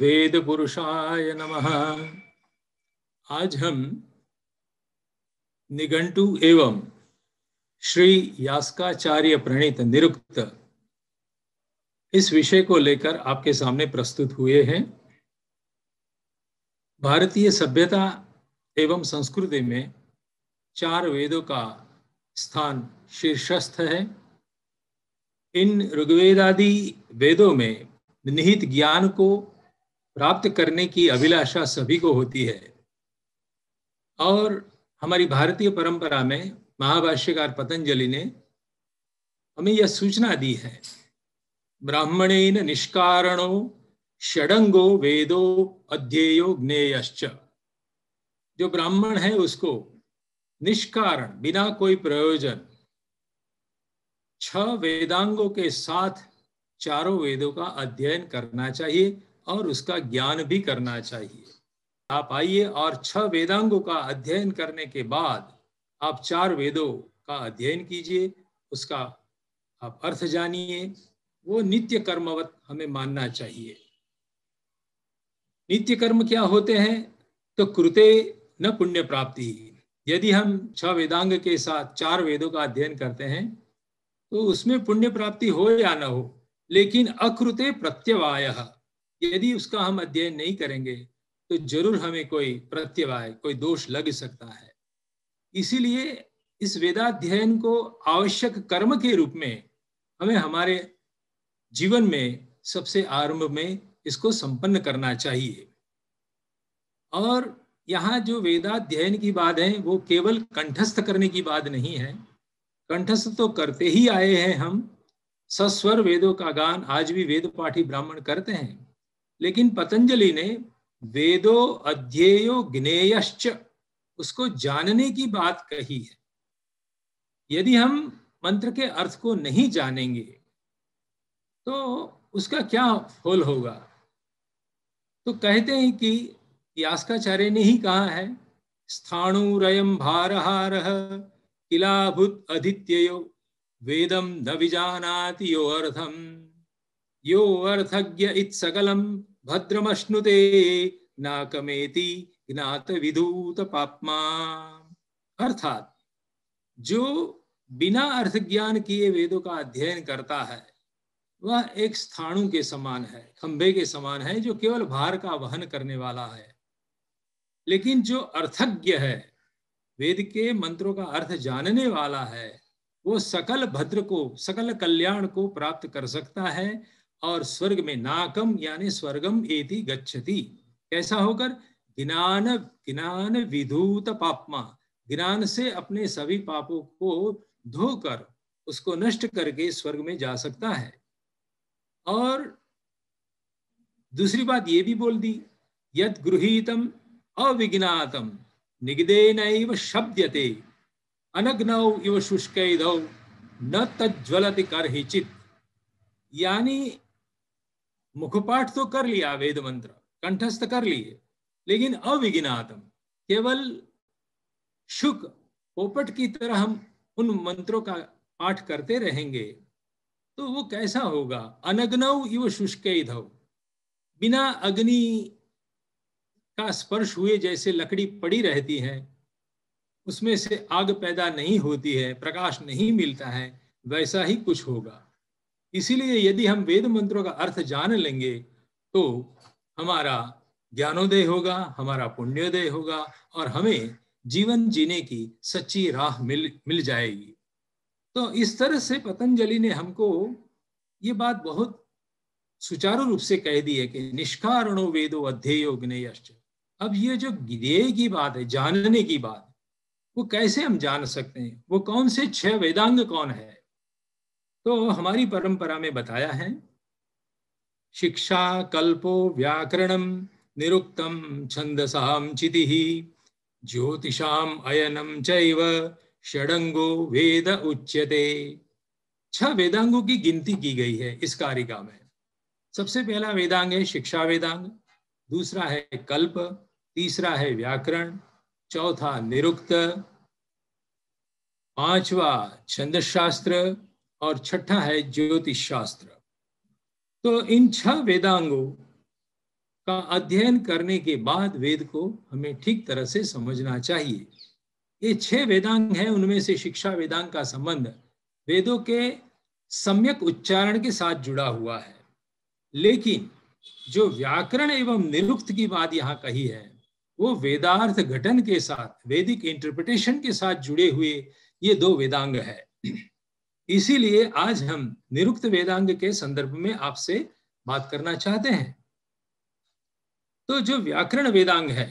वेद पुरुषाय नम आज हम निगंटू एवं श्री यास्काचार्य प्रणीत निरुक्त इस विषय को लेकर आपके सामने प्रस्तुत हुए हैं भारतीय सभ्यता एवं संस्कृति में चार वेदों का स्थान शीर्षस्थ है इन ऋग्वेदादि वेदों में निहित ज्ञान को प्राप्त करने की अभिलाषा सभी को होती है और हमारी भारतीय परंपरा में महाभाष्यकार पतंजलि ने हमें यह सूचना दी है ब्राह्मणेन निष्कारणो षडंगो वेदो अध्येयो ज्ञेयश्च जो ब्राह्मण है उसको निष्कारण बिना कोई प्रयोजन छह वेदांगों के साथ चारों वेदों का अध्ययन करना चाहिए और उसका ज्ञान भी करना चाहिए आप आइए और छह वेदांगों का अध्ययन करने के बाद आप चार वेदों का अध्ययन कीजिए उसका आप अर्थ जानिए वो नित्य कर्मवत हमें मानना चाहिए नित्य कर्म क्या होते हैं तो कृते न पुण्य प्राप्ति यदि हम छह वेदांग के साथ चार वेदों का अध्ययन करते हैं तो उसमें पुण्य प्राप्ति हो या न हो लेकिन अकृते प्रत्यवाय यदि उसका हम अध्ययन नहीं करेंगे तो जरूर हमें कोई प्रत्यवाय कोई दोष लग सकता है इसीलिए इस वेदाध्ययन को आवश्यक कर्म के रूप में हमें हमारे जीवन में सबसे आरंभ में इसको संपन्न करना चाहिए और यहाँ जो वेदाध्ययन की बात है वो केवल कंठस्थ करने की बात नहीं है कंठस्थ तो करते ही आए हैं हम सस्वर वेदों का गान आज भी वेद पाठी ब्राह्मण करते हैं लेकिन पतंजलि ने वेदो अध्येयो ज्ञेयश्च उसको जानने की बात कही है यदि हम मंत्र के अर्थ को नहीं जानेंगे तो उसका क्या फल होगा तो कहते हैं कि यास्काचार्य ने ही कहा है रयम भारहार किलाभूत अधित्ययो वेदम न विजानाति यो अर्थम यो अर्थज्ञ इत सकलम भद्रमश्नुते नाकमेति ज्ञात विधूत पापमा अर्थात जो बिना अर्थ ज्ञान किए वेदों का अध्ययन करता है वह एक स्थाणु के समान है खंभे के समान है जो केवल भार का वहन करने वाला है लेकिन जो अर्थज्ञ है वेद के मंत्रों का अर्थ जानने वाला है वो सकल भद्र को सकल कल्याण को प्राप्त कर सकता है और स्वर्ग में नाकम यानी स्वर्गम एति गच्छति कैसा होकर ज्ञान ज्ञान विधूत पापमा ज्ञान से अपने सभी पापों को धोकर उसको नष्ट करके स्वर्ग में जा सकता है और दूसरी बात ये भी बोल दी यद गृहीतम अविज्ञातम निगदे नैव शब्दते अनग्नौ इव शुष्क न तज्वलति चित यानी मुखपाठ तो कर लिया वेद मंत्र कंठस्थ कर लिए लेकिन अविघिनातम केवल शुक पोपट की तरह हम उन मंत्रों का पाठ करते रहेंगे तो वो कैसा होगा अनग्नव इव शुष्क बिना अग्नि का स्पर्श हुए जैसे लकड़ी पड़ी रहती है उसमें से आग पैदा नहीं होती है प्रकाश नहीं मिलता है वैसा ही कुछ होगा इसीलिए यदि हम वेद मंत्रों का अर्थ जान लेंगे तो हमारा ज्ञानोदय होगा हमारा पुण्योदय होगा और हमें जीवन जीने की सच्ची राह मिल मिल जाएगी तो इस तरह से पतंजलि ने हमको ये बात बहुत सुचारू रूप से कह दी है कि निष्कारणो वेदो अध्येयो अब ये जो ज्ञेय की बात है जानने की बात वो कैसे हम जान सकते हैं वो कौन से छह वेदांग कौन है तो हमारी परंपरा में बताया है शिक्षा कल्पो व्याकरणम निरुक्तम छंदसाम चिति ज्योतिषाम अयनम चैव षडंगो वेद उच्यते छह वेदांगों की गिनती की गई है इस कारिका में सबसे पहला वेदांग है शिक्षा वेदांग दूसरा है कल्प तीसरा है व्याकरण चौथा निरुक्त पांचवा छंद शास्त्र और छठा है ज्योतिष शास्त्र तो इन छह वेदांगों का अध्ययन करने के बाद वेद को हमें ठीक तरह से समझना चाहिए ये छह वेदांग हैं उनमें से शिक्षा वेदांग का संबंध वेदों के सम्यक उच्चारण के साथ जुड़ा हुआ है लेकिन जो व्याकरण एवं निरुक्त की बात यहाँ कही है वो वेदार्थ घटन के साथ वेदिक इंटरप्रिटेशन के साथ जुड़े हुए ये दो वेदांग है इसीलिए आज हम निरुक्त वेदांग के संदर्भ में आपसे बात करना चाहते हैं तो जो व्याकरण वेदांग है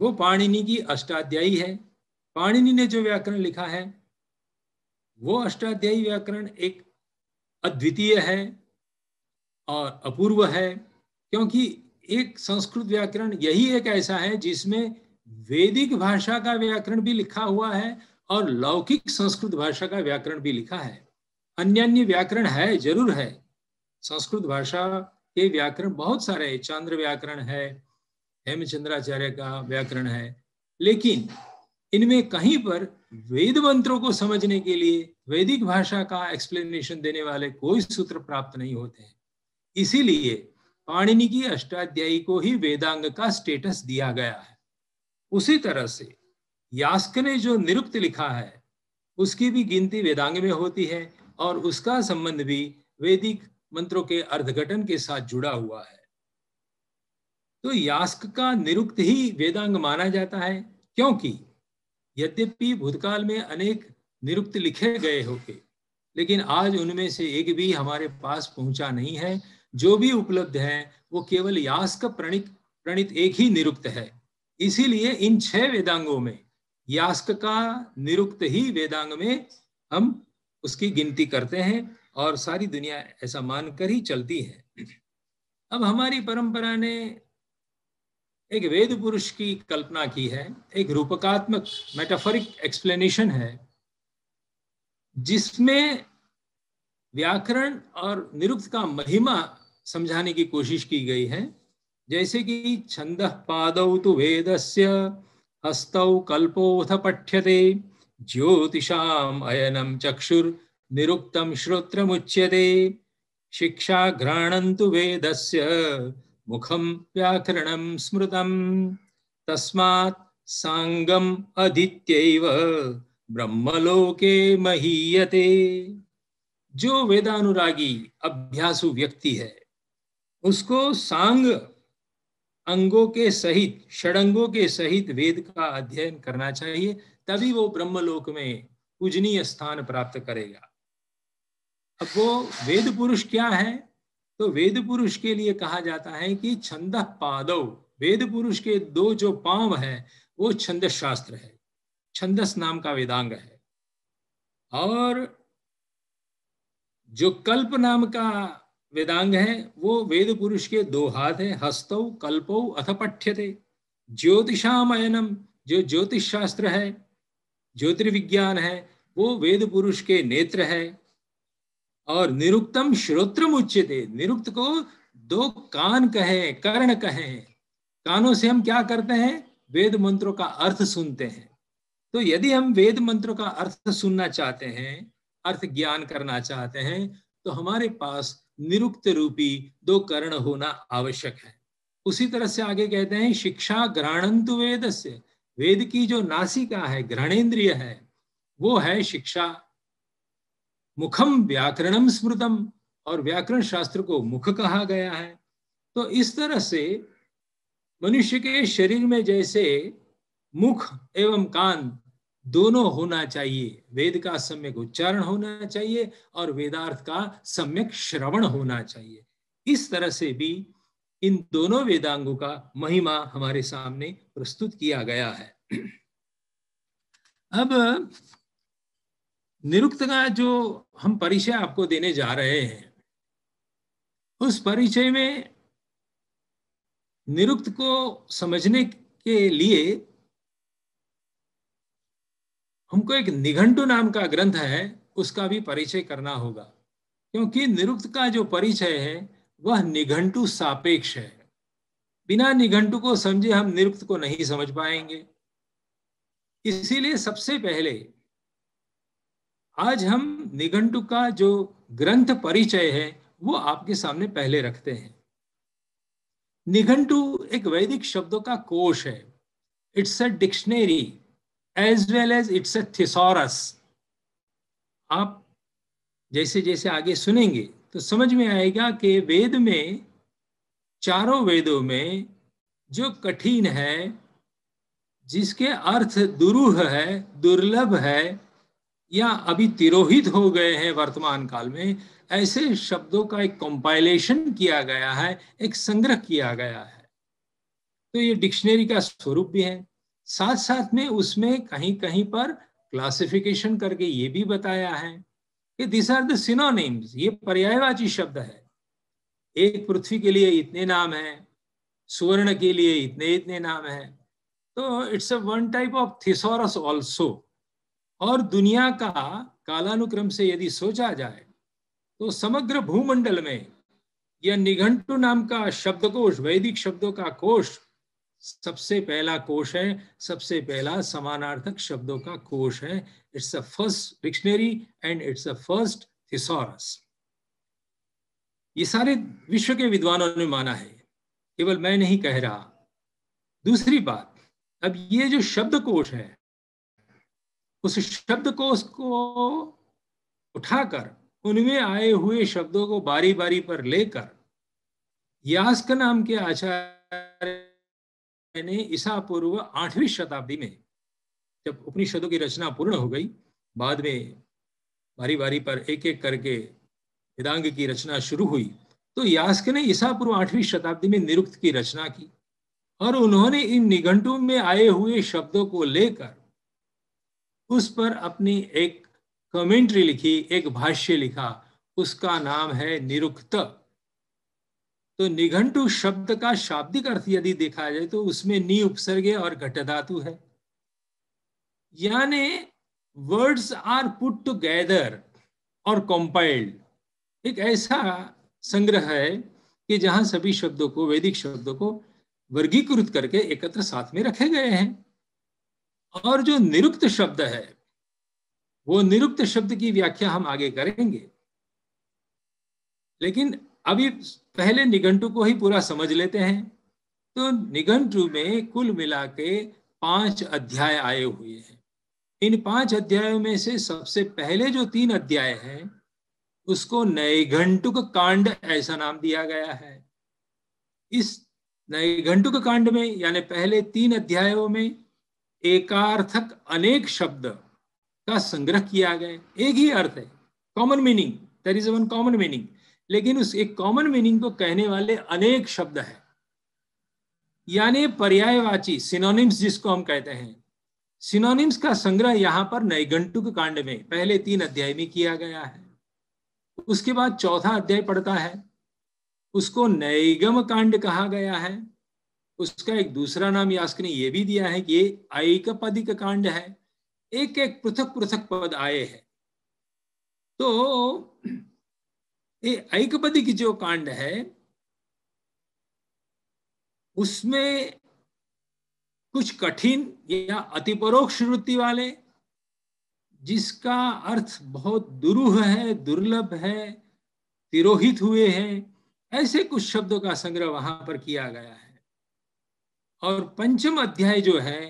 वो पाणिनि की अष्टाध्यायी है पाणिनि ने जो व्याकरण लिखा है वो अष्टाध्यायी व्याकरण एक अद्वितीय है और अपूर्व है क्योंकि एक संस्कृत व्याकरण यही एक ऐसा है जिसमें वेदिक भाषा का व्याकरण भी लिखा हुआ है और लौकिक संस्कृत भाषा का व्याकरण भी लिखा है अन्य अन्य व्याकरण है जरूर है संस्कृत भाषा के व्याकरण बहुत सारे है चांद्र व्याकरण है हेमचंद्राचार्य का व्याकरण है लेकिन इनमें कहीं पर वेद मंत्रों को समझने के लिए वैदिक भाषा का एक्सप्लेनेशन देने वाले कोई सूत्र प्राप्त नहीं होते हैं इसीलिए पाणिनि की अष्टाध्यायी को ही वेदांग का स्टेटस दिया गया है उसी तरह से यास्क ने जो निरुक्त लिखा है उसकी भी गिनती वेदांग में होती है और उसका संबंध भी वैदिक मंत्रों के अर्धगठन के साथ जुड़ा हुआ है तो यास्क का निरुक्त ही वेदांग माना जाता है क्योंकि यद्यपि भूतकाल में अनेक निरुक्त लिखे गए होके लेकिन आज उनमें से एक भी हमारे पास पहुंचा नहीं है जो भी उपलब्ध है वो केवल यास्क प्रणित प्रणित एक ही निरुक्त है इसीलिए इन छह वेदांगों में यास्क का निरुक्त ही वेदांग में हम उसकी गिनती करते हैं और सारी दुनिया ऐसा मानकर ही चलती है अब हमारी परंपरा ने एक वेद पुरुष की कल्पना की है एक रूपकात्मक मेटाफोरिक एक्सप्लेनेशन है जिसमें व्याकरण और निरुक्त का महिमा समझाने की कोशिश की गई है जैसे कि छंद पादौ तो वेद से हस्तौ कल्पोथ पठ्यते चक्षुर निरुक्तम श्रोत्र मुच्यते शिक्षा घ्राणन्तु वेदस्य मुखम व्याकरणं स्मृत तस्मात् सांगम अधित्यैव ब्रह्मलोके महीयते जो वेदानुरागी अभ्यासु व्यक्ति है उसको सांग अंगों के सहित षडंगों के सहित वेद का अध्ययन करना चाहिए तभी वो ब्रह्मलोक में पूजनीय स्थान प्राप्त करेगा अब वो वेद पुरुष क्या है तो वेद पुरुष के लिए कहा जाता है कि छंद पादव वेद पुरुष के दो जो पांव है वो छंद शास्त्र है छंदस नाम का वेदांग है और जो कल्प नाम का वेदांग हैं वो वेद पुरुष के दो हाथ हैं हस्तौ कल्पौ अथ पठ्यते ज्योतिषामयनम जो ज्योतिष शास्त्र है ज्योतिर्विज्ञान है वो वेद पुरुष के नेत्र है और निरुक्तम श्रोत्र उच्चते निरुक्त को दो कान कहे कर्ण कहे कानों से हम क्या करते हैं वेद मंत्रों का अर्थ सुनते हैं तो यदि हम वेद मंत्रों का अर्थ सुनना चाहते हैं अर्थ ज्ञान करना चाहते हैं तो हमारे पास निरुक्त रूपी दो कर्ण होना आवश्यक है उसी तरह से आगे कहते हैं शिक्षा ग्रहणंतु वेद वेद की जो नासिका है ग्रहणेन्द्रिय है वो है शिक्षा मुखम व्याकरणम स्मृतम और व्याकरण शास्त्र को मुख कहा गया है तो इस तरह से मनुष्य के शरीर में जैसे मुख एवं कान दोनों होना चाहिए वेद का सम्यक उच्चारण होना चाहिए और वेदार्थ का सम्यक श्रवण होना चाहिए इस तरह से भी इन दोनों वेदांगों का महिमा हमारे सामने प्रस्तुत किया गया है अब निरुक्त का जो हम परिचय आपको देने जा रहे हैं उस परिचय में निरुक्त को समझने के लिए हमको एक निघंटू नाम का ग्रंथ है उसका भी परिचय करना होगा क्योंकि निरुक्त का जो परिचय है वह निघंटू सापेक्ष है बिना निघंटू को समझे हम निरुक्त को नहीं समझ पाएंगे इसीलिए सबसे पहले आज हम निघंटू का जो ग्रंथ परिचय है वो आपके सामने पहले रखते हैं निघंटू एक वैदिक शब्दों का कोश है it's a dictionary as well as it's a thesaurus आप जैसे जैसे आगे सुनेंगे तो समझ में आएगा कि वेद में चारों वेदों में जो कठिन है जिसके अर्थ दुरूह है दुर्लभ है या अभी तिरोहित हो गए हैं वर्तमान काल में ऐसे शब्दों का एक कंपाइलेशन किया गया है एक संग्रह किया गया है तो ये डिक्शनरी का स्वरूप भी है साथ साथ में उसमें कहीं कहीं पर क्लासिफिकेशन करके ये भी बताया है कि दिस आर द ये पर्यायवाची शब्द है एक पृथ्वी के लिए इतने नाम है सुवर्ण के लिए इतने इतने नाम है तो it's a one type of thesaurus also और दुनिया का कालानुक्रम से यदि सोचा जाए तो समग्र भूमंडल में यह निघंटू नाम का शब्दकोश वैदिक शब्दों का कोश सबसे पहला कोश है सबसे पहला समानार्थक शब्दों का कोश है it's a first dictionary and it's a first thesaurus ये सारे विश्व के विद्वानों ने माना है केवल मैं नहीं कह रहा दूसरी बात अब ये जो शब्द कोश है उस शब्द कोश को उठाकर उनमें आए हुए शब्दों को बारी बारी पर लेकर यास्क नाम के आचार्य मैंने ईसा पूर्व आठवीं शताब्दी में जब उपनिषदों की रचना पूर्ण हो गई बाद में बारी बारी पर एक एक करके वेदांग की रचना शुरू हुई तो यास्क ने ईसा पूर्व आठवीं शताब्दी में निरुक्त की रचना की और उन्होंने इन निघंटों में आए हुए शब्दों को लेकर उस पर अपनी एक कमेंट्री लिखी एक भाष्य लिखा उसका नाम है निरुक्त तो निघंटु शब्द का शाब्दिक अर्थ यदि देखा जाए तो उसमें नी उपसर्ग और घट धातु है यानी वर्ड्स आर पुट टुगेदर और कंपाइल्ड एक ऐसा संग्रह है कि जहां सभी शब्दों को वैदिक शब्दों को वर्गीकृत करके एकत्र साथ में रखे गए हैं और जो निरुक्त शब्द है वो निरुक्त शब्द की व्याख्या हम आगे करेंगे लेकिन अभी पहले निघंटू को ही पूरा समझ लेते हैं तो निघंटू में कुल मिला के पांच अध्याय आए हुए हैं इन पांच अध्यायों में से सबसे पहले जो तीन अध्याय हैं उसको नैघंटुक कांड ऐसा नाम दिया गया है इस नैघंटुक कांड में यानी पहले तीन अध्यायों में एकार्थक अनेक शब्द का संग्रह किया गया एक ही अर्थ है common meaning there is one common meaning लेकिन उस एक कॉमन मीनिंग को कहने वाले अनेक शब्द हैं यानी पर्यायवाची सिनोनिम्स जिसको हम कहते हैं सिनोनिम्स का संग्रह यहाँ पर नैगंटुक कांड में पहले तीन अध्याय में किया गया है उसके बाद चौथा अध्याय पड़ता है उसको नैगम कांड कहा गया है उसका एक दूसरा नाम यास्क ने यह भी दिया है कि ये ऐकपदिक कांड है एक एक पृथक पृथक पद आए हैं तो ये ऐकपदिक जो कांड है उसमें कुछ कठिन या अति परोक्ष वृत्ति वाले जिसका अर्थ बहुत दुरूह है दुर्लभ है तिरोहित हुए हैं ऐसे कुछ शब्दों का संग्रह वहां पर किया गया है और पंचम अध्याय जो है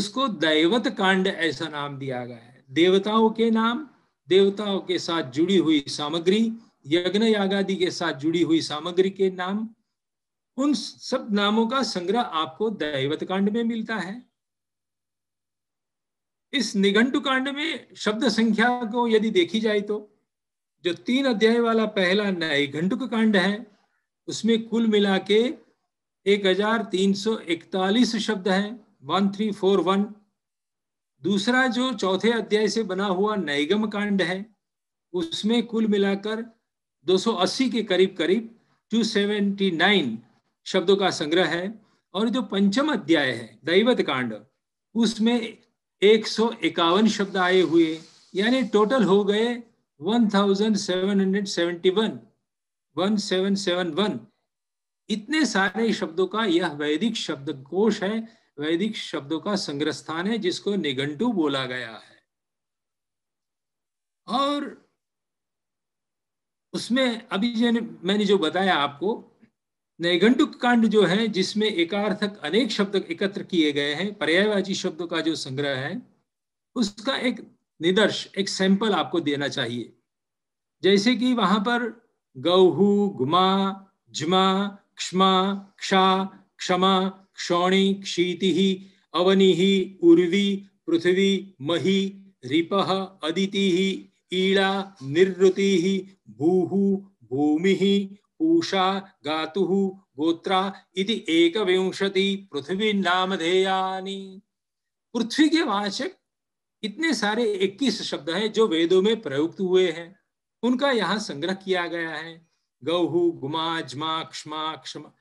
उसको दैवत कांड ऐसा नाम दिया गया है देवताओं के नाम देवताओं के साथ जुड़ी हुई सामग्री यज्ञ यागादि के साथ जुड़ी हुई सामग्री के नाम उन सब नामों का संग्रह आपको दैवत कांड में मिलता है इस निघंटु कांड में शब्द संख्या को यदि देखी जाए तो जो तीन अध्याय वाला पहला नैघंटुक कांड है उसमें कुल मिला के एक हजार तीन सौ इकतालीस शब्द है वन थ्री फोर वन दूसरा जो चौथे अध्याय से बना हुआ नैगम कांड है उसमें कुल मिलाकर 280 के करीब करीब 279 शब्दों का संग्रह है और जो पंचम अध्याय है दैवत कांड उसमें एक शब्द आए हुए यानी टोटल हो गए 1771 1771 इतने सारे शब्दों का यह वैदिक शब्द कोश है वैदिक शब्दों का संग्रह स्थान है जिसको निगंटू बोला गया है और उसमें अभी जैन मैंने जो बताया आपको नैगंटुक कांड जो है जिसमें एकार्थक अनेक शब्द एकत्र किए गए हैं पर्यायवाची शब्दों का जो संग्रह है उसका एक निदर्श एक सैंपल आपको देना चाहिए जैसे कि वहां पर गौहू घुमा झमा क्षा क्षमा क्षौणी क्षीति अवनि उर्वी पृथ्वी मही रिपह अदिति ईड़ा निर्रुति भूहु भूमि उषा गातु गोत्रा इति एक विंशति पृथ्वी नामधेयानी पृथ्वी के वाचक इतने सारे 21 शब्द हैं जो वेदों में प्रयुक्त हुए हैं उनका यहाँ संग्रह किया गया है गौहू गुमा जमा क्षमा क्षमा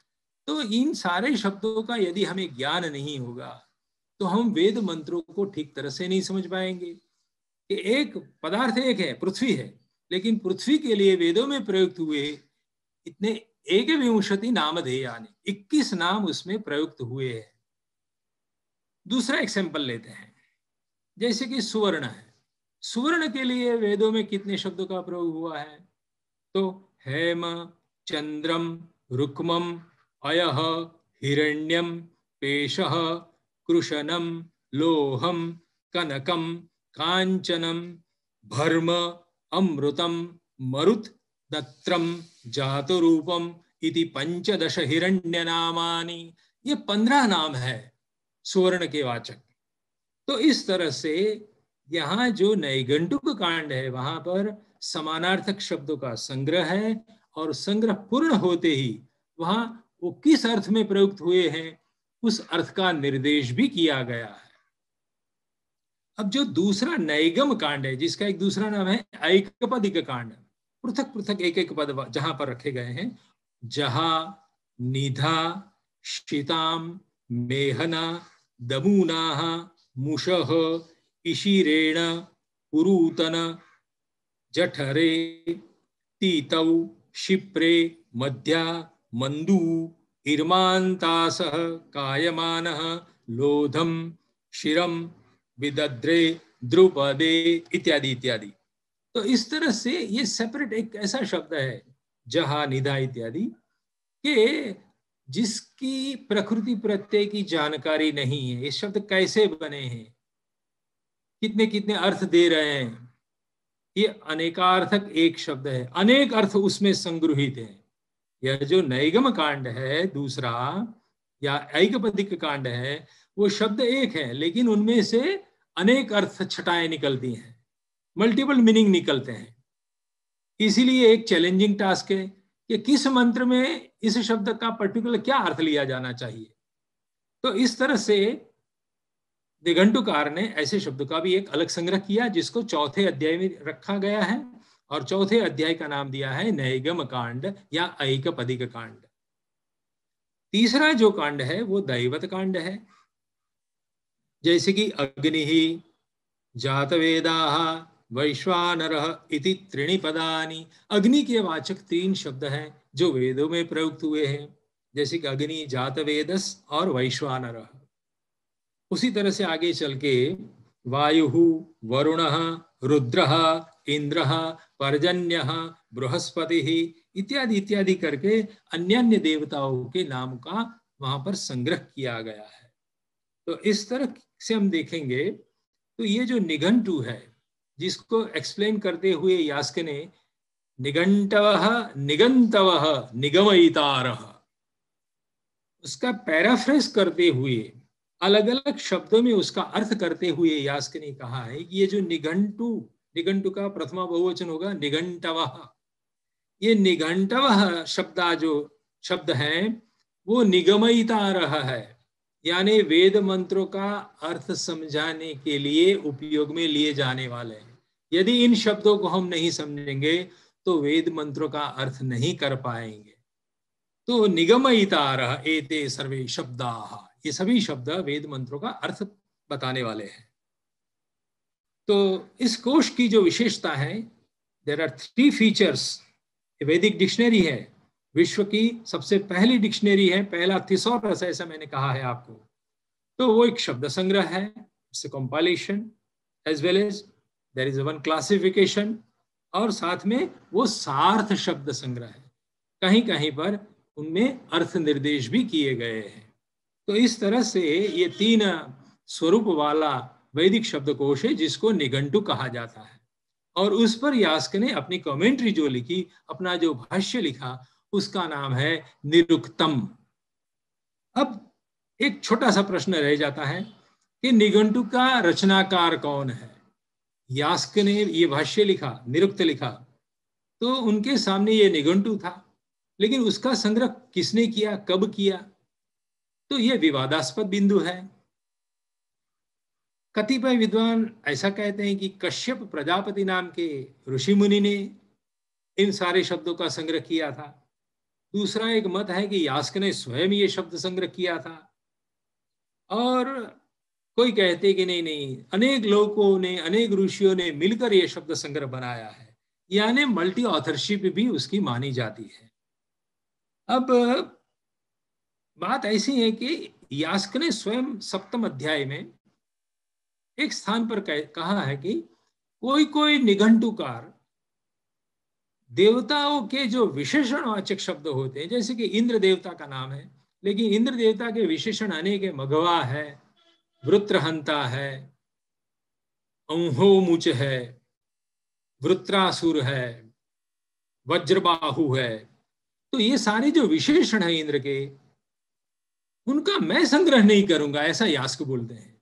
तो इन सारे शब्दों का यदि हमें ज्ञान नहीं होगा तो हम वेद मंत्रों को ठीक तरह से नहीं समझ पाएंगे कि एक पदार्थ एक है पृथ्वी है लेकिन पृथ्वी के लिए वेदों में प्रयुक्त हुए इतने एक विंशति नामधेयानी इक्कीस नाम उसमें प्रयुक्त हुए हैं दूसरा एग्जाम्पल लेते हैं जैसे कि सुवर्ण है सुवर्ण के लिए वेदों में कितने शब्दों का प्रयोग हुआ है तो हेम चंद्रम रुक्मम अय हिरण्यम पेश कृशनम लोहम कनकम कांचनम भर्म अमृतम मरुत दत्रम जातरूपम इति पंचदश हिरण्य नामानी ये पंद्रह नाम है सुवर्ण के वाचक तो इस तरह से यहाँ जो नैगंटुक कांड है वहां पर समानार्थक शब्दों का संग्रह है और संग्रह पूर्ण होते ही वहां वो किस अर्थ में प्रयुक्त हुए हैं उस अर्थ का निर्देश भी किया गया है अब जो दूसरा नैगम कांड है जिसका एक दूसरा नाम है ऐकपदिक कांड पृथक पृथक एक एक पद जहां पर रखे गए हैं जहा निधा शिताम मेहना दमूना मुशह इशिरेण पुरूतन जठरे तीतौ क्षिप्रे मध्या मंदू इर्मांतास कायमानह लोधम शिरम विदद्रे द्रुपदे इत्यादि इत्यादि तो इस तरह से ये सेपरेट एक ऐसा शब्द है जहा निधा इत्यादि के जिसकी प्रकृति प्रत्यय की जानकारी नहीं है ये शब्द कैसे बने हैं कितने कितने अर्थ दे रहे हैं ये अनेकार्थक एक शब्द है अनेक अर्थ उसमें संग्रहित है यह जो नैगम कांड है दूसरा या ऐगपदिक कांड है वो शब्द एक है लेकिन उनमें से अनेक अर्थ छटाएं निकलती हैं मल्टीपल मीनिंग निकलते हैं इसीलिए एक चैलेंजिंग टास्क है कि किस मंत्र में इस शब्द का पर्टिकुलर क्या अर्थ लिया जाना चाहिए तो इस तरह से दिघंटुकार ने ऐसे शब्द का भी एक अलग संग्रह किया जिसको चौथे अध्याय में रखा गया है और चौथे अध्याय का नाम दिया है नैगम कांड या ऐक पदिक कांड तीसरा जो कांड है वो दैवत कांड है जैसे कि अग्नि जातवेदा वैश्वानर इति त्रिणी पदानी अग्नि के वाचक तीन शब्द हैं जो वेदों में प्रयुक्त हुए हैं जैसे कि अग्नि जातवेदस और वैश्वानर उसी तरह से आगे चल के वायु वरुण रुद्र इंद्र पर्जन्य बृहस्पति इत्यादि इत्यादि करके अन्य देवताओं के नाम का वहां पर संग्रह किया गया है तो इस तरह से हम देखेंगे तो ये जो निघंटु है जिसको एक्सप्लेन करते हुए यास्क ने निगंटव निगंतव निगमयितार उसका पैराफ्रेस करते हुए अलग अलग शब्दों में उसका अर्थ करते हुए यास्क ने कहा है कि ये जो निघंटु निघंटु का प्रथमा बहुवचन होगा निघंटव ये निघंटव शब्दा जो शब्द है वो निगमयिता रहा है यानी वेद मंत्रों का अर्थ समझाने के लिए उपयोग में लिए जाने वाले हैं यदि इन शब्दों को हम नहीं समझेंगे तो वेद मंत्रों का अर्थ नहीं कर पाएंगे तो निगमयितार एते सर्वे शब्द ये सभी शब्द वेद मंत्रों का अर्थ बताने वाले हैं तो इस कोश की जो विशेषता है there are three features Vedic dictionary है विश्व की सबसे पहली डिक्शनरी है पहला रस ऐसा मैंने कहा है आपको तो वो एक शब्द संग्रह है it's as well as there is one classification और साथ में वो सार्थ शब्द संग्रह है कहीं कहीं पर उनमें अर्थ निर्देश भी किए गए हैं तो इस तरह से ये तीन स्वरूप वाला वैदिक शब्दकोश है जिसको निगंटू कहा जाता है और उस पर यास्क ने अपनी कमेंट्री जो लिखी अपना जो भाष्य लिखा उसका नाम है निरुक्तम अब एक छोटा सा प्रश्न रह जाता है कि निगंटु का रचनाकार कौन है यास्क ने ये भाष्य लिखा निरुक्त लिखा तो उनके सामने ये निगंटु था लेकिन उसका संग्रह किसने किया कब किया तो ये विवादास्पद बिंदु है कतिपय विद्वान ऐसा कहते हैं कि कश्यप प्रजापति नाम के ऋषि मुनि ने इन सारे शब्दों का संग्रह किया था दूसरा एक मत है कि यास्क ने स्वयं ये शब्द संग्रह किया था और कोई कहते कि नहीं नहीं अनेक लोगों ने अनेक ऋषियों ने मिलकर यह शब्द संग्रह बनाया है यानी मल्टी ऑथरशिप भी उसकी मानी जाती है अब बात ऐसी है कि यास्क ने स्वयं सप्तम अध्याय में एक स्थान पर कहा है कि कोई कोई निघंटुकार देवताओं के जो विशेषण वाचक शब्द होते हैं जैसे कि इंद्र देवता का नाम है लेकिन इंद्र देवता के विशेषण अनेक है मघवा है वृत्रहंता है अंहोमुच है वृत्रासुर है वज्रबाहु है तो ये सारे जो विशेषण है इंद्र के उनका मैं संग्रह नहीं करूंगा ऐसा यास्क बोलते हैं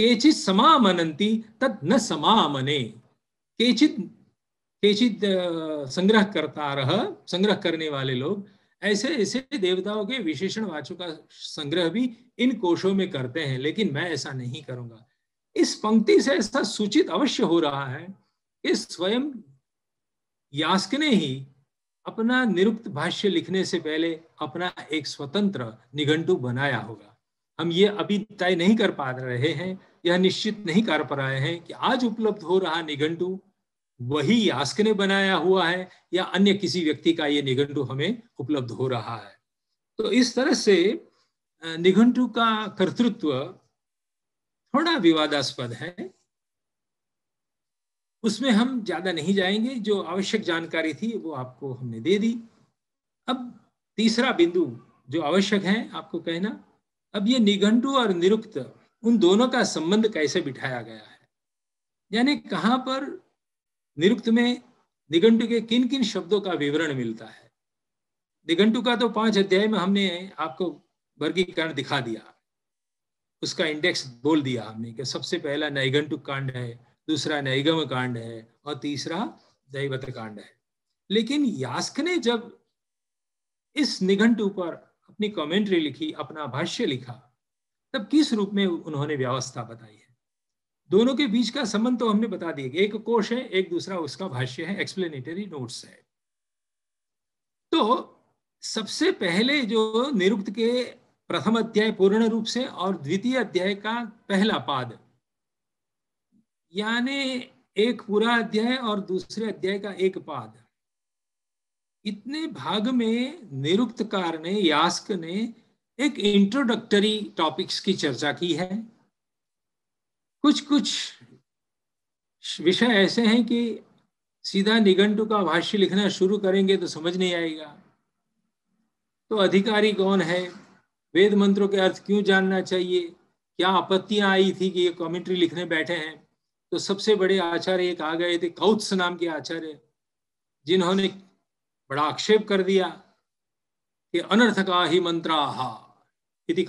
केचित समामनंती तत् न समामने केचित केचित संग्रह करता रह संग्रह करने वाले लोग ऐसे ऐसे देवताओं के विशेषण वाचों का संग्रह भी इन कोशों में करते हैं लेकिन मैं ऐसा नहीं करूंगा इस पंक्ति से ऐसा सूचित अवश्य हो रहा है कि स्वयं यास्क ने ही अपना निरुक्त भाष्य लिखने से पहले अपना एक स्वतंत्र निघंटु बनाया होगा हम ये अभी तय नहीं कर पा रहे हैं यह निश्चित नहीं कर पा रहे हैं कि आज उपलब्ध हो रहा निघंटू वही यास्क ने बनाया हुआ है या अन्य किसी व्यक्ति का ये निघंटू हमें उपलब्ध हो रहा है तो इस तरह से निघंटू का कर्तृत्व थोड़ा विवादास्पद है उसमें हम ज्यादा नहीं जाएंगे जो आवश्यक जानकारी थी वो आपको हमने दे दी अब तीसरा बिंदु जो आवश्यक है आपको कहना अब ये निघंटू और निरुक्त उन दोनों का संबंध कैसे बिठाया गया है यानी कहाँ पर निरुक्त में निघंटु के किन किन शब्दों का विवरण मिलता है निघंटु का तो पांच अध्याय में हमने आपको वर्गीकरण दिखा दिया उसका इंडेक्स बोल दिया हमने कि सबसे पहला नैगंटु कांड है दूसरा नैगम कांड है और तीसरा दैवत कांड है लेकिन यास्क ने जब इस निघंटु पर अपनी कमेंट्री लिखी अपना भाष्य लिखा तब किस रूप में उन्होंने व्यवस्था बताई दोनों के बीच का संबंध तो हमने बता दिया एक कोष है एक दूसरा उसका भाष्य है एक्सप्लेनेटरी नोट्स है तो सबसे पहले जो निरुक्त के प्रथम अध्याय पूर्ण रूप से और द्वितीय अध्याय का पहला पाद यानी एक पूरा अध्याय और दूसरे अध्याय का एक पाद इतने भाग में निरुक्तकार ने यास्क ने एक इंट्रोडक्टरी टॉपिक्स की चर्चा की है कुछ कुछ विषय ऐसे हैं कि सीधा निघंटु का भाष्य लिखना शुरू करेंगे तो समझ नहीं आएगा तो अधिकारी कौन है वेद मंत्रों के अर्थ क्यों जानना चाहिए क्या आपत्तियां आई थी कि ये कमेंट्री लिखने बैठे हैं तो सबसे बड़े आचार्य एक आ गए थे कौत्स नाम के आचार्य जिन्होंने बड़ा आक्षेप कर दिया कि अनर्थ का ही मंत्र आहा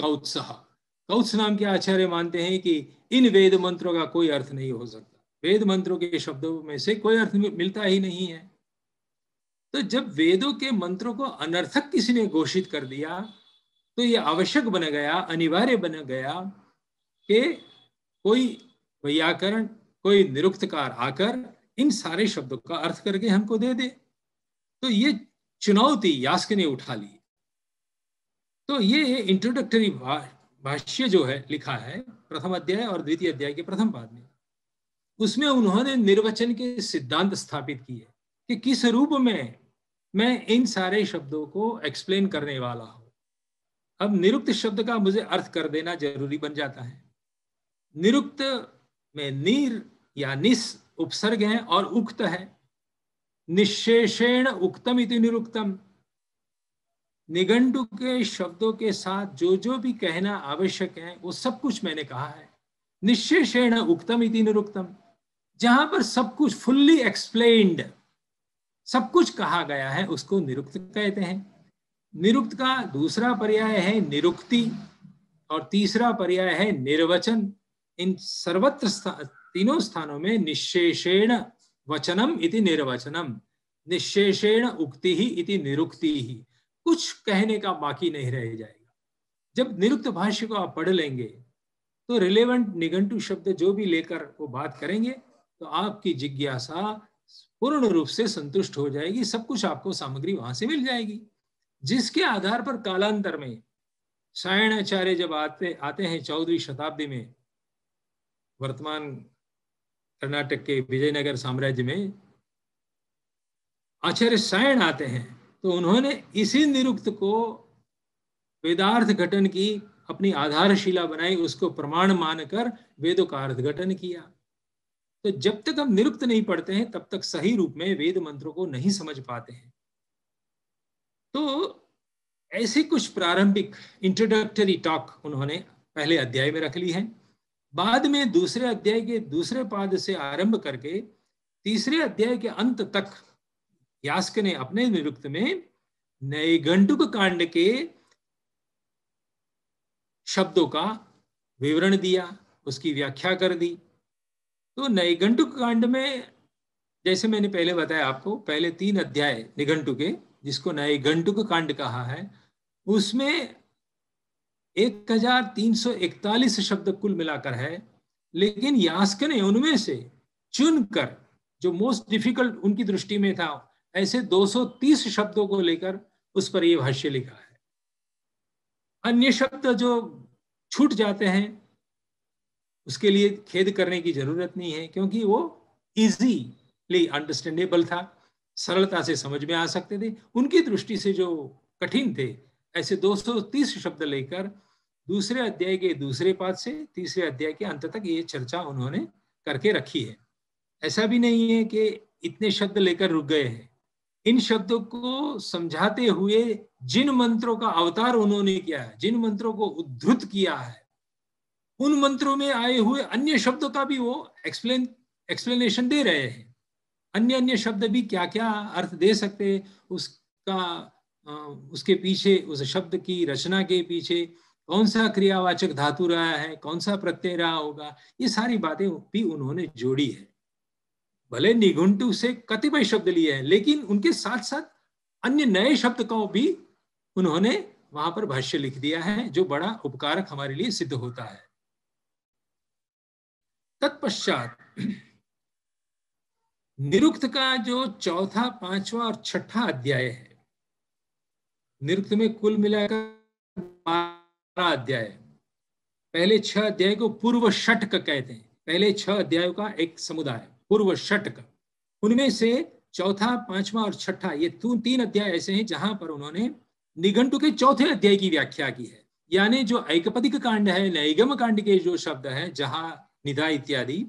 कौत्स कौत्स नाम के आचार्य मानते हैं कि इन वेद मंत्रों का कोई अर्थ नहीं हो सकता वेद मंत्रों के शब्दों में से कोई अर्थ मिलता ही नहीं है तो जब वेदों के मंत्रों को अनर्थक किसी ने घोषित कर दिया तो ये आवश्यक बन गया अनिवार्य बन गया कि कोई व्याकरण कोई निरुक्तकार आकर इन सारे शब्दों का अर्थ करके हमको दे दे तो ये चुनौती यास्क ने उठा ली तो ये इंट्रोडक्टरी भाष्य जो है लिखा है प्रथम अध्याय और द्वितीय अध्याय के प्रथम पाद में उसमें उन्होंने निर्वचन के सिद्धांत स्थापित किए कि किस रूप में मैं इन सारे शब्दों को एक्सप्लेन करने वाला हूं अब निरुक्त शब्द का मुझे अर्थ कर देना जरूरी बन जाता है निरुक्त में नीर या निस उपसर्ग है और उक्त है निशेषेण उक्तम इति निरुक्तम निगंटु के शब्दों के साथ जो जो भी कहना आवश्यक है वो सब कुछ मैंने कहा है निश्चय उक्तम इति निरुक्तम जहां पर सब कुछ फुल्ली एक्सप्लेन्ड सब कुछ कहा गया है उसको निरुक्त कहते हैं निरुक्त का दूसरा पर्याय है निरुक्ति और तीसरा पर्याय है निर्वचन इन सर्वत्र स्था, तीनों स्थानों में निशेषेण वचनम इति निर्वचनम निशेषेण उक्ति ही इति निरुक्ति ही कुछ कहने का बाकी नहीं रह जाएगा जब निरुक्त भाष्य को आप पढ़ लेंगे तो रिलेवेंट निगंटु शब्द जो भी लेकर वो बात करेंगे तो आपकी जिज्ञासा पूर्ण रूप से संतुष्ट हो जाएगी सब कुछ आपको सामग्री वहां से मिल जाएगी जिसके आधार पर कालांतर में सायणाचार्य जब आते आते हैं चौदहवीं शताब्दी में वर्तमान कर्नाटक के विजयनगर साम्राज्य में आचार्य सायण आते हैं तो उन्होंने इसी निरुक्त को वेदार्थ घटन की अपनी आधारशिला बनाई उसको प्रमाण मानकर वेदों का अर्थ घटन किया तो जब तक हम निरुक्त नहीं पढ़ते हैं तब तक सही रूप में वेद मंत्रों को नहीं समझ पाते हैं तो ऐसे कुछ प्रारंभिक इंट्रोडक्टरी टॉक उन्होंने पहले अध्याय में रख ली है बाद में दूसरे अध्याय के दूसरे पाद से आरंभ करके तीसरे अध्याय के अंत तक यास्क ने अपने निरुक्त में नए घंटुक कांड के शब्दों का विवरण दिया उसकी व्याख्या कर दी तो नए घंटुक कांड में जैसे मैंने पहले बताया आपको पहले तीन अध्याय निघंटु के जिसको नए घंटुक कांड कहा है उसमें 1341 शब्द कुल मिलाकर है लेकिन यास्क ने उनमें से चुनकर जो मोस्ट डिफिकल्ट उनकी दृष्टि में था ऐसे 230 शब्दों को लेकर उस पर यह भाष्य लिखा है अन्य शब्द जो छूट जाते हैं उसके लिए खेद करने की जरूरत नहीं है क्योंकि वो इजीली अंडरस्टैंडेबल था सरलता से समझ में आ सकते थे उनकी दृष्टि से जो कठिन थे ऐसे 230 शब्द लेकर दूसरे अध्याय के दूसरे पाद से तीसरे अध्याय के अंत तक ये चर्चा उन्होंने करके रखी है ऐसा भी नहीं है कि इतने शब्द लेकर रुक गए हैं इन शब्दों को समझाते हुए जिन मंत्रों का अवतार उन्होंने किया है जिन मंत्रों को उद्धृत किया है उन मंत्रों में आए हुए अन्य शब्दों का भी वो एक्सप्लेन एक्सप्लेनेशन दे रहे हैं अन्य अन्य शब्द भी क्या क्या अर्थ दे सकते उसका उसके पीछे उस शब्द की रचना के पीछे कौन सा क्रियावाचक धातु रहा है कौन सा प्रत्यय रहा होगा ये सारी बातें भी उन्होंने जोड़ी है भले निघुंटू से कतिपय शब्द लिए हैं लेकिन उनके साथ साथ अन्य नए शब्द को भी उन्होंने वहां पर भाष्य लिख दिया है जो बड़ा उपकारक हमारे लिए सिद्ध होता है तत्पश्चात निरुक्त का जो चौथा पांचवा और छठा अध्याय है निरुक्त में कुल मिलाकर बारह अध्याय पहले छह अध्याय को पूर्व षट कहते हैं पहले छह अध्यायों का एक समुदाय पूर्व षटक उनमें से चौथा पांचवा और छठा ये तीन अध्याय ऐसे हैं जहां पर उन्होंने निघंटु के चौथे अध्याय की व्याख्या की है यानी जो ऐकपदिक कांड है नैगम कांड के जो शब्द है जहां निधा इत्यादि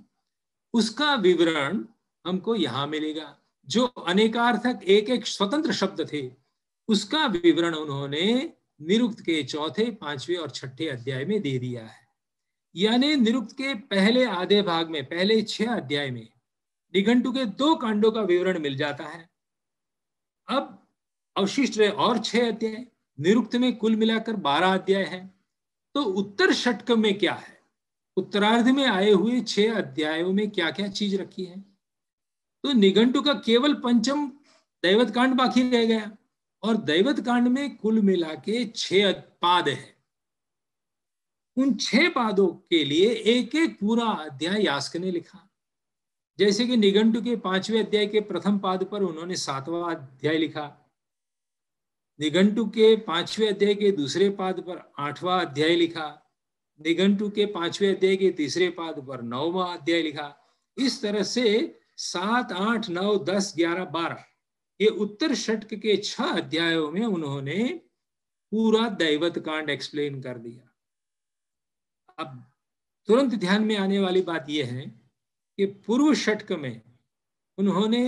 उसका विवरण हमको यहाँ मिलेगा जो अनेकार्थक एक एक स्वतंत्र शब्द थे उसका विवरण उन्होंने निरुक्त के चौथे पांचवे और छठे अध्याय में दे दिया है यानी निरुक्त के पहले आधे भाग में पहले छह अध्याय में निघंटु के दो कांडों का विवरण मिल जाता है अब अवशिष्ट रहे और छह अध्याय निरुक्त में कुल मिलाकर बारह अध्याय है तो उत्तर षटक में क्या है उत्तरार्ध में आए हुए छह अध्यायों में क्या क्या चीज रखी है तो निघंटु का केवल पंचम दैवत कांड बाकी रह गया और दैवत कांड में कुल मिला के छह पाद है उन छह पादों के लिए एक एक पूरा अध्याय यास्क ने लिखा जैसे कि निगंटु के पांचवें अध्याय के प्रथम पाद पर उन्होंने सातवां अध्याय लिखा निगंटु के पांचवें अध्याय के दूसरे पाद पर आठवां अध्याय लिखा निगंटु के पांचवें अध्याय के तीसरे पाद पर नौवा अध्याय लिखा इस तरह से सात आठ नौ दस ग्यारह बारह ये उत्तर षटक के छह अध्यायों में उन्होंने पूरा दैवत कांड एक्सप्लेन कर दिया अब तुरंत ध्यान में आने वाली बात यह है के पूर्व षटक में उन्होंने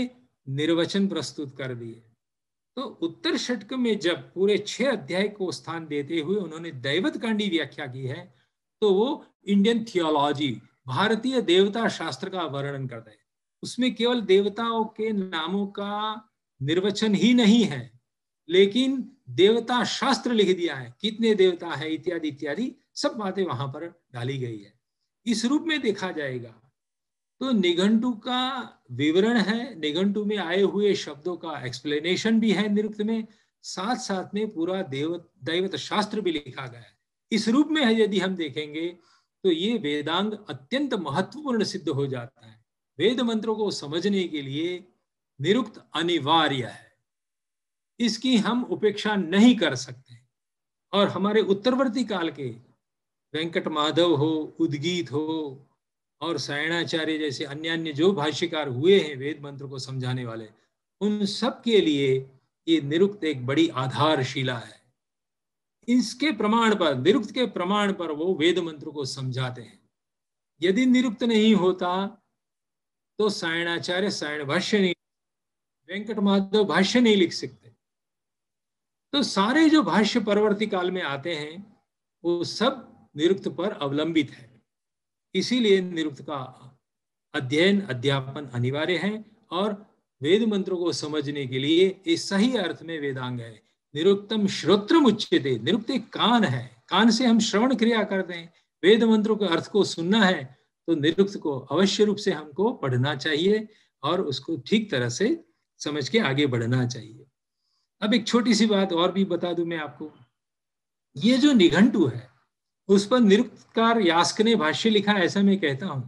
निर्वचन प्रस्तुत कर दिए तो उत्तर षटक में जब पूरे छह अध्याय को स्थान देते हुए उन्होंने दैवत कांडी व्याख्या की है तो वो इंडियन थियोलॉजी भारतीय देवता शास्त्र का वर्णन करते हैं उसमें केवल देवताओं के नामों का निर्वचन ही नहीं है लेकिन देवता शास्त्र लिख दिया है कितने देवता है इत्यादि इत्यादि सब बातें वहां पर डाली गई है इस रूप में देखा जाएगा तो निघंटु का विवरण है निघंटु में आए हुए शब्दों का एक्सप्लेनेशन भी है निरुक्त में साथ साथ में पूरा देव दैवत शास्त्र भी लिखा गया है इस रूप में यदि हम देखेंगे तो ये वेदांग अत्यंत महत्वपूर्ण सिद्ध हो जाता है वेद मंत्रों को समझने के लिए निरुक्त अनिवार्य है इसकी हम उपेक्षा नहीं कर सकते और हमारे उत्तरवर्ती काल के वेंकट माधव हो उदगीत हो और सायणाचार्य जैसे अन्य अन्य जो भाष्यकार हुए हैं वेद मंत्र को समझाने वाले उन सब के लिए ये निरुक्त एक बड़ी आधारशिला है इसके प्रमाण पर निरुक्त के प्रमाण पर वो वेद मंत्र को समझाते हैं यदि निरुक्त नहीं होता तो सायणाचार्य सायण भाष्य नहीं वेंकट महादेव भाष्य नहीं लिख सकते तो सारे जो भाष्य परवर्ती काल में आते हैं वो सब निरुक्त पर अवलंबित है इसीलिए निरुक्त का अध्ययन अध्यापन अनिवार्य है और वेद मंत्रों को समझने के लिए ये सही अर्थ में वेदांग है निरुक्तम श्रोत्र उच्चते निरुक्त कान है कान से हम श्रवण क्रिया करते हैं वेद मंत्रों के अर्थ को सुनना है तो निरुक्त को अवश्य रूप से हमको पढ़ना चाहिए और उसको ठीक तरह से समझ के आगे बढ़ना चाहिए अब एक छोटी सी बात और भी बता दू मैं आपको ये जो निघंटू है उस पर निरुक्तकार यास्क ने भाष्य लिखा ऐसा मैं कहता हूं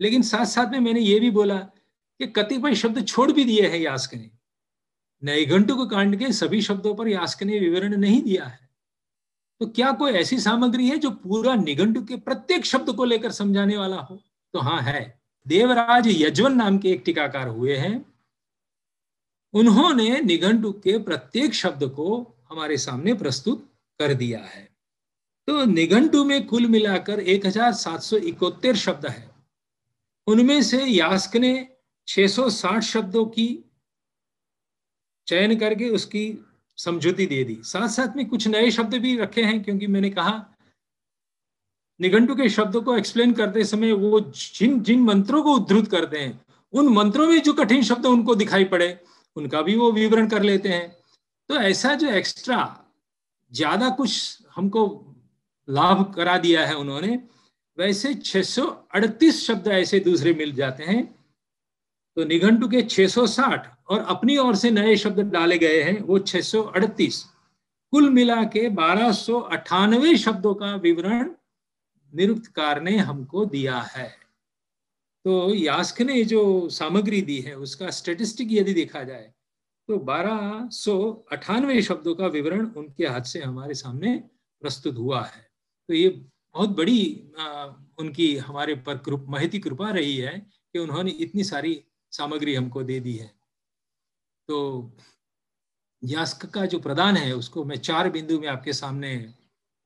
लेकिन साथ साथ में मैंने ये भी बोला कि कतिपय शब्द छोड़ भी दिए हैं यास्क ने नैघंटुक कांड के सभी शब्दों पर यास्क ने विवरण नहीं दिया है तो क्या कोई ऐसी सामग्री है जो पूरा निघंटु के प्रत्येक शब्द को लेकर समझाने वाला हो तो हाँ है देवराज यजवन नाम के एक टीकाकार हुए हैं उन्होंने निघंटु के प्रत्येक शब्द को हमारे सामने प्रस्तुत कर दिया है तो निघंटू में कुल मिलाकर एक हजार सात सौ इकोत्तर शब्द है उनमें से यास्क ने 660 शब्दों की चयन करके उसकी समझौती दे दी साथ साथ में कुछ नए शब्द भी रखे हैं क्योंकि मैंने कहा निघंटू के शब्दों को एक्सप्लेन करते समय वो जिन जिन मंत्रों को उद्धृत करते हैं उन मंत्रों में जो कठिन शब्द उनको दिखाई पड़े उनका भी वो विवरण कर लेते हैं तो ऐसा जो एक्स्ट्रा ज्यादा कुछ हमको लाभ करा दिया है उन्होंने वैसे 638 शब्द ऐसे दूसरे मिल जाते हैं तो निघंटू के 660 और अपनी ओर से नए शब्द डाले गए हैं वो 638 कुल मिला के बारह शब्दों का विवरण निरुक्तकार ने हमको दिया है तो यास्क ने जो सामग्री दी है उसका स्टेटिस्टिक यदि देखा जाए तो बारह शब्दों का विवरण उनके हाथ से हमारे सामने प्रस्तुत हुआ है तो ये बहुत बड़ी आ, उनकी हमारे पर कृप महती कृपा रही है कि उन्होंने इतनी सारी सामग्री हमको दे दी है तो यास्क का जो प्रदान है उसको मैं चार बिंदु में आपके सामने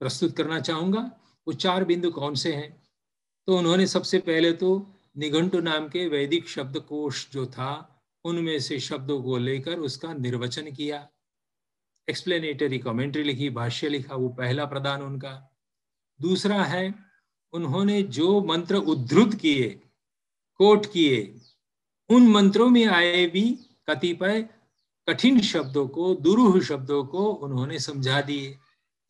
प्रस्तुत करना चाहूँगा वो चार बिंदु कौन से हैं तो उन्होंने सबसे पहले तो निघंटु नाम के वैदिक शब्द कोश जो था उनमें से शब्दों को लेकर उसका निर्वचन किया एक्सप्लेनेटरी कमेंट्री लिखी भाष्य लिखा वो पहला प्रदान उनका दूसरा है उन्होंने जो मंत्र उद्धृत किए कोट किए उन मंत्रों में आए भी कतिपय कठिन शब्दों को दुरूह शब्दों को उन्होंने समझा दिए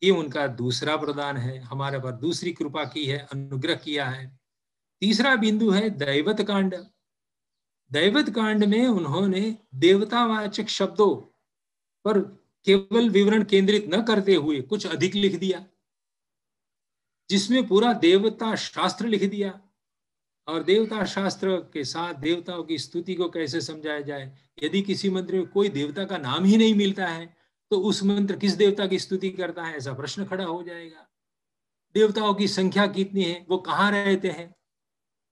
ये उनका दूसरा प्रदान है हमारे पर दूसरी कृपा की है अनुग्रह किया है तीसरा बिंदु है दैवत कांड दैवत कांड में उन्होंने देवतावाचक शब्दों पर केवल विवरण केंद्रित न करते हुए कुछ अधिक लिख दिया जिसमें पूरा देवता शास्त्र लिख दिया और देवता शास्त्र के साथ देवताओं की स्तुति को कैसे समझाया जाए यदि किसी मंत्र में कोई देवता का नाम ही नहीं मिलता है तो उस मंत्र किस देवता की स्तुति करता है ऐसा प्रश्न खड़ा हो जाएगा देवताओं की संख्या कितनी है वो कहाँ रहते हैं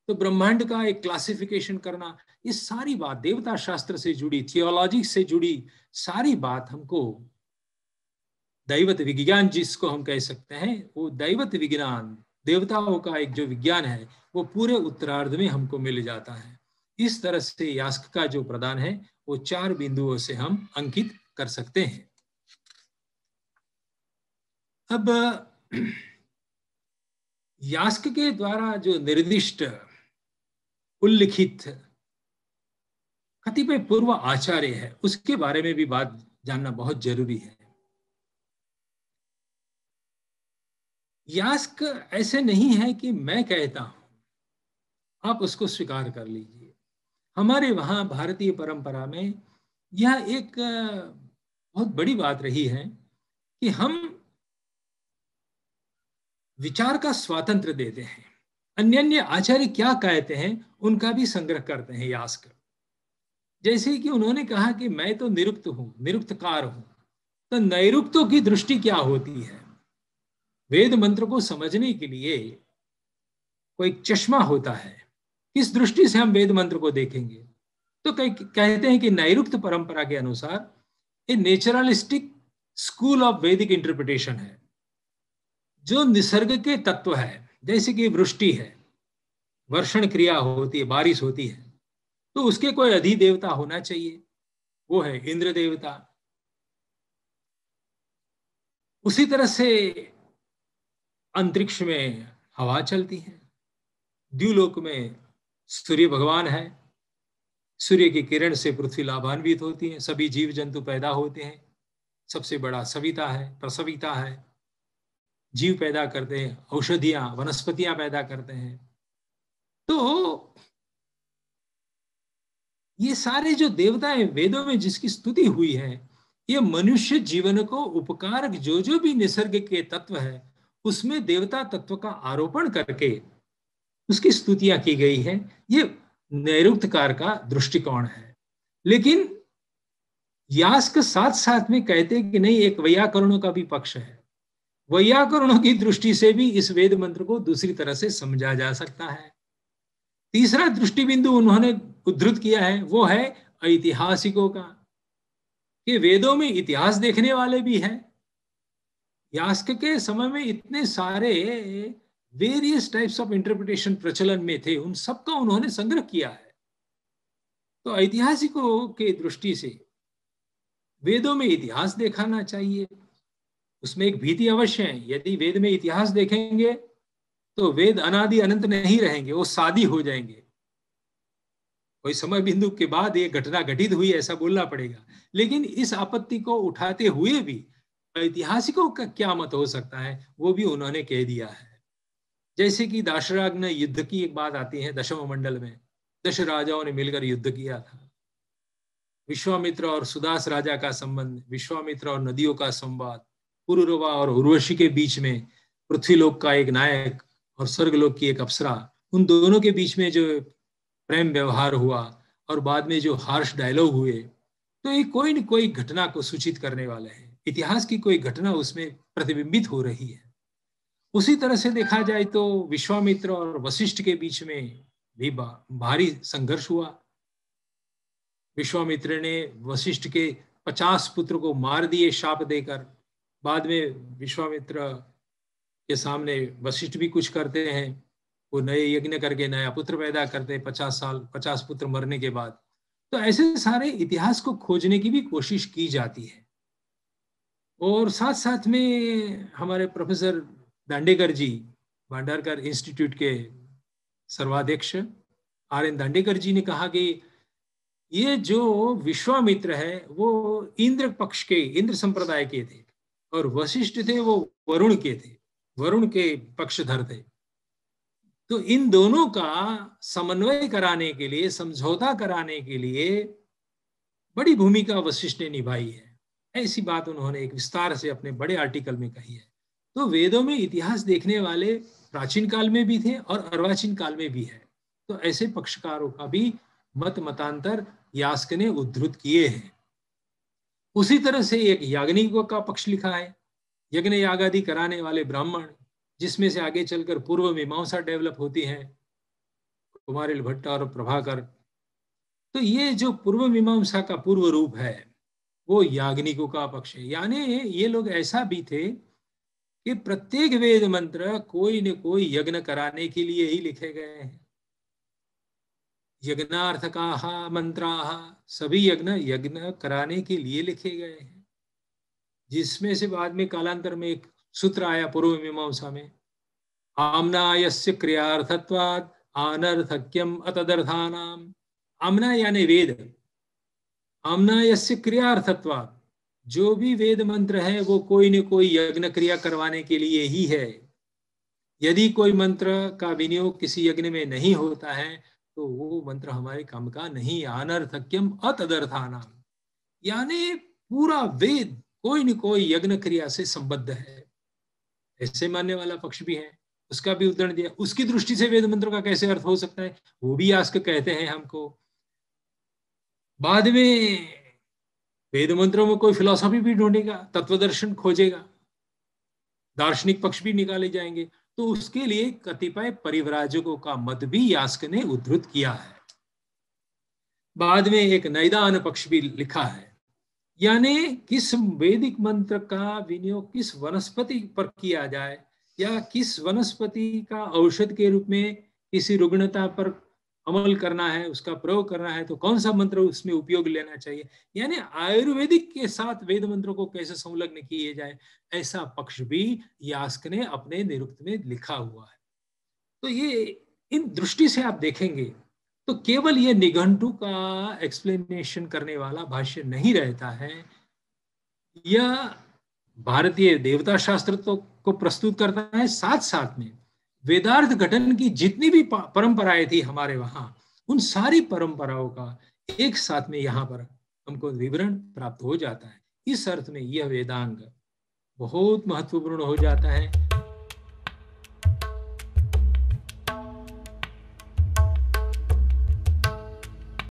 तो ब्रह्मांड का एक क्लासिफिकेशन करना ये सारी बात देवता शास्त्र से जुड़ी थियोलॉजी से जुड़ी सारी बात हमको दैवत विज्ञान जिसको हम कह सकते हैं वो दैवत विज्ञान देवताओं का एक जो विज्ञान है वो पूरे उत्तरार्ध में हमको मिल जाता है इस तरह से यास्क का जो प्रदान है वो चार बिंदुओं से हम अंकित कर सकते हैं अब यास्क के द्वारा जो निर्दिष्ट उल्लिखित कतिपय पूर्व आचार्य है उसके बारे में भी बात जानना बहुत जरूरी है यास्क ऐसे नहीं है कि मैं कहता हूं आप उसको स्वीकार कर लीजिए हमारे वहां भारतीय परंपरा में यह एक बहुत बड़ी बात रही है कि हम विचार का स्वातंत्र देते हैं अन्य अन्य आचार्य क्या कहते हैं उनका भी संग्रह करते हैं यास्क जैसे कि उन्होंने कहा कि मैं तो निरुक्त हूं निरुक्तकार हूं तो नैरुक्तों की दृष्टि क्या होती है वेद मंत्र को समझने के लिए कोई चश्मा होता है किस दृष्टि से हम वेद मंत्र को देखेंगे तो कह, कहते हैं कि नैरुक्त परंपरा के अनुसार ये naturalistic school of Vedic interpretation है जो निसर्ग के तत्व है जैसे कि वृष्टि है वर्षण क्रिया होती है बारिश होती है तो उसके कोई अधिदेवता होना चाहिए वो है इंद्र देवता उसी तरह से अंतरिक्ष में हवा चलती है द्यूलोक में सूर्य भगवान है सूर्य की किरण से पृथ्वी लाभान्वित होती है सभी जीव जंतु पैदा होते हैं सबसे बड़ा सविता है प्रसविता है जीव पैदा करते हैं औषधियां वनस्पतियां पैदा करते हैं तो ये सारे जो देवताएं वेदों में जिसकी स्तुति हुई है ये मनुष्य जीवन को उपकारक जो जो भी निसर्ग के तत्व है उसमें देवता तत्व का आरोपण करके उसकी स्तुतियां की गई है ये नैरुक्तकार का दृष्टिकोण है लेकिन यास के साथ साथ में कहते कि नहीं एक वैयाकरणों का भी पक्ष है वैयाकरणों की दृष्टि से भी इस वेद मंत्र को दूसरी तरह से समझा जा सकता है तीसरा दृष्टि बिंदु उन्होंने उद्धृत किया है वो है ऐतिहासिकों का कि वेदों में इतिहास देखने वाले भी हैं यास्क के समय में इतने सारे वेरियस टाइप्स ऑफ इंटरप्रिटेशन प्रचलन में थे उन सबका उन्होंने संग्रह किया है तो ऐतिहासिकों के दृष्टि से वेदों में इतिहास देखाना चाहिए उसमें एक भीति अवश्य है यदि वेद में इतिहास देखेंगे तो वेद अनादि अनंत नहीं रहेंगे वो सादी हो जाएंगे कोई समय बिंदु के बाद ये घटना घटित हुई ऐसा बोलना पड़ेगा लेकिन इस आपत्ति को उठाते हुए भी ऐतिहासिकों का क्या मत हो सकता है वो भी उन्होंने कह दिया है जैसे कि दाशराग्न युद्ध की एक बात आती है दशम मंडल में दश राजाओं ने मिलकर युद्ध किया था विश्वामित्र और सुदास राजा का संबंध विश्वामित्र और नदियों का संवाद पुरुरवा और उर्वशी के बीच में पृथ्वीलोक का एक नायक और स्वर्गलोक की एक अप्सरा उन दोनों के बीच में जो प्रेम व्यवहार हुआ और बाद में जो हार्श डायलॉग हुए तो ये कोई न कोई घटना को सूचित करने वाले हैं इतिहास की कोई घटना उसमें प्रतिबिंबित हो रही है उसी तरह से देखा जाए तो विश्वामित्र और वशिष्ठ के बीच में भी भारी संघर्ष हुआ विश्वामित्र ने वशिष्ठ के पचास पुत्र को मार दिए शाप देकर बाद में विश्वामित्र के सामने वशिष्ठ भी कुछ करते हैं वो नए यज्ञ करके नया पुत्र पैदा करते हैं पचास साल पचास पुत्र मरने के बाद तो ऐसे सारे इतिहास को खोजने की भी कोशिश की जाती है और साथ साथ में हमारे प्रोफेसर दांडेकर जी भंडारकर इंस्टीट्यूट के सर्वाध्यक्ष आर एन दांडेकर जी ने कहा कि ये जो विश्वामित्र है वो इंद्र पक्ष के इंद्र संप्रदाय के थे और वशिष्ठ थे वो वरुण के थे वरुण के पक्षधर थे तो इन दोनों का समन्वय कराने के लिए समझौता कराने के लिए बड़ी भूमिका वशिष्ठ ने निभाई है ऐसी बात उन्होंने एक विस्तार से अपने बड़े आर्टिकल में कही है तो वेदों में इतिहास देखने वाले प्राचीन काल में भी थे और अर्वाचीन काल में भी है तो ऐसे पक्षकारों का भी मत मतांतर यास्क ने उद्धृत किए हैं उसी तरह से एक याग्निक का पक्ष लिखा है यज्ञ यागादि कराने वाले ब्राह्मण जिसमें से आगे चलकर पूर्व मीमांसा डेवलप होती है कुमारिल भट्टा और प्रभाकर तो ये जो पूर्व मीमांसा का पूर्व रूप है वो याग्निकों का पक्ष है यानी ये लोग ऐसा भी थे कि प्रत्येक वेद मंत्र कोई न कोई यज्ञ कराने के लिए ही लिखे गए हैं यज्ञार्थ का मंत्रा सभी यज्ञ यज्ञ कराने के लिए लिखे गए हैं जिसमें से बाद में कालांतर में एक सूत्र आया पूर्व मीमांसा में आमना यस्य क्रियार्थत्वाद अनर्थक्यम अतदर्थानाम आमना यानी वेद आमना यस्य क्रियार्थत्वात् जो भी वेद मंत्र है वो कोई न कोई यज्ञ क्रिया करवाने के लिए ही है यदि कोई मंत्र का विनियोग किसी यज्ञ में नहीं होता है तो वो मंत्र हमारे काम का नहीं अनर्थक्यम अतदर्थाना यानी पूरा वेद कोई न कोई यज्ञ क्रिया से संबद्ध है ऐसे मानने वाला पक्ष भी है उसका भी उदाहरण दिया उसकी दृष्टि से वेद मंत्र का कैसे अर्थ हो सकता है वो भी आज कहते हैं हमको बाद में वेद मंत्रों में कोई फिलॉसफी भी ढूंढेगा तत्व दर्शन खोजेगा दार्शनिक पक्ष भी निकाले जाएंगे तो उसके लिए कतिपय परिवराजकों का मत भी यास्क ने उद्धृत किया है बाद में एक नैदान पक्ष भी लिखा है यानी किस वैदिक मंत्र का विनियोग किस वनस्पति पर किया जाए या किस वनस्पति का औषध के रूप में किसी रुग्णता पर अमल करना है उसका प्रयोग करना है तो कौन सा मंत्र उसमें उपयोग लेना चाहिए यानी आयुर्वेदिक के साथ वेद मंत्रों को कैसे संलग्न किए जाए ऐसा पक्ष भी यास्क ने अपने निरुक्त में लिखा हुआ है तो ये इन दृष्टि से आप देखेंगे तो केवल ये निघंटू का एक्सप्लेनेशन करने वाला भाष्य नहीं रहता है यह भारतीय देवता शास्त्र तो को प्रस्तुत करता है साथ साथ में वेदार्थ घटन की जितनी भी परंपराएं थी हमारे वहां उन सारी परंपराओं का एक साथ में यहाँ पर हमको विवरण प्राप्त हो जाता है इस अर्थ में यह वेदांग बहुत महत्वपूर्ण हो जाता है